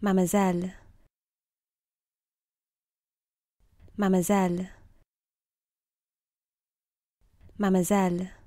Mademoiselle. Mademoiselle. Mademoiselle.